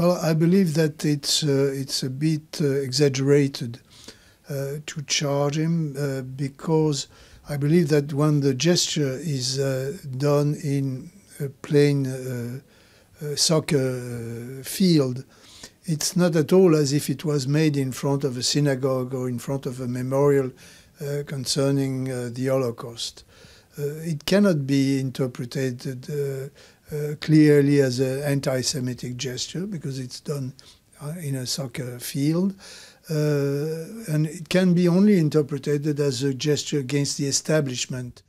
Well, I believe that it's uh, it's a bit uh, exaggerated uh, to charge him uh, because I believe that when the gesture is uh, done in a plain soccer field, it's not at all as if it was made in front of a synagogue or in front of a memorial concerning the Holocaust. Uh, it cannot be interpreted uh, uh, clearly as an anti-Semitic gesture because it's done in a soccer field. Uh, and it can be only interpreted as a gesture against the establishment.